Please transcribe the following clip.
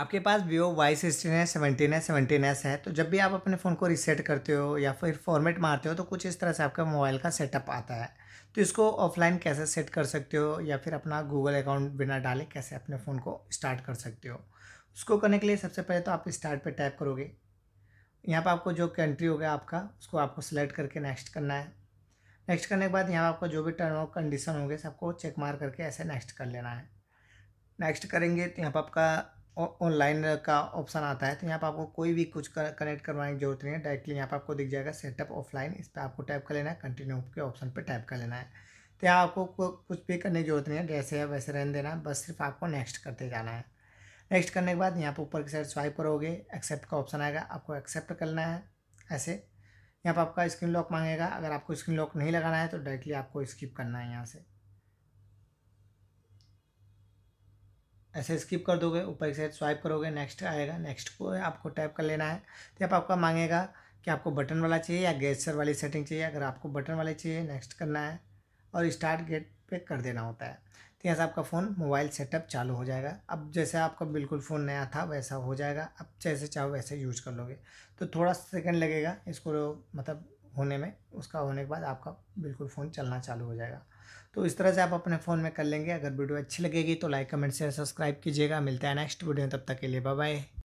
आपके पास Vivo Y sixteen है सेवनटीन है सेवनटीन एस है तो जब भी आप अपने फ़ोन को रीसेट करते हो या फिर फॉर्मेट मारते हो तो कुछ इस तरह से आपका मोबाइल का सेटअप आता है तो इसको ऑफलाइन कैसे सेट कर सकते हो या फिर अपना गूगल अकाउंट बिना डाले कैसे अपने फ़ोन को स्टार्ट कर सकते हो उसको करने के लिए सबसे पहले तो आप स्टार्ट पर टाइप करोगे यहाँ पर आपको जो कंट्री होगा आपका उसको आपको सेलेक्ट करके नेक्स्ट करना है नेक्स्ट करने के बाद यहाँ आपको जो भी टर्म ऑफ कंडीशन होंगे सबको चेक मार करके ऐसे नेक्स्ट कर लेना है नेक्स्ट करेंगे तो यहाँ पर आपका ऑनलाइन का ऑप्शन आता है तो यहाँ पर आपको कोई भी कुछ कनेक्ट करवाने की जरूरत नहीं है डायरेक्टली यहाँ पर आपको दिख जाएगा सेटअप ऑफलाइन इस पर आपको टाइप कर लेना है कंटिन्यू के ऑप्शन पर टाइप कर लेना है तो यहाँ आपको कुछ भी करने की जरूरत नहीं है जैसे है वैसे रहने देना है बस सिर्फ आपको नेक्स्ट करते जाना है नेक्स्ट करने के बाद यहाँ पर ऊपर की साइड स्वाइप करोगे एक्सेप्ट का ऑप्शन आएगा आपको एक्सेप्ट करना है ऐसे यहाँ पर आपका स्क्रीन लॉक मांगेगा अगर आपको स्क्रीन लॉक नहीं लगाना है तो डायरेक्टली आपको स्किप करना है यहाँ से ऐसे स्किप कर दोगे ऊपर की साइड स्वाइप करोगे नेक्स्ट आएगा नेक्स्ट को आपको टाइप कर लेना है तो आप आपका मांगेगा कि आपको बटन वाला चाहिए या गेस्चर वाली सेटिंग चाहिए अगर आपको बटन वाले चाहिए नेक्स्ट करना है और स्टार्ट गेट पे कर देना होता है तो यहाँ से आपका फ़ोन मोबाइल सेटअप चालू हो जाएगा अब जैसे आपका बिल्कुल फ़ोन नया था वैसा हो जाएगा अब जैसे चाहो वैसे यूज कर लोगे तो थोड़ा सेकंड लगेगा इसको मतलब होने में उसका होने के बाद आपका बिल्कुल फ़ोन चलना चालू हो जाएगा तो इस तरह से आप अपने फ़ोन में कर लेंगे अगर वीडियो अच्छी लगेगी तो लाइक कमेंट शेयर सब्सक्राइब कीजिएगा मिलता है नेक्स्ट वीडियो तब तक के लिए बाय बाय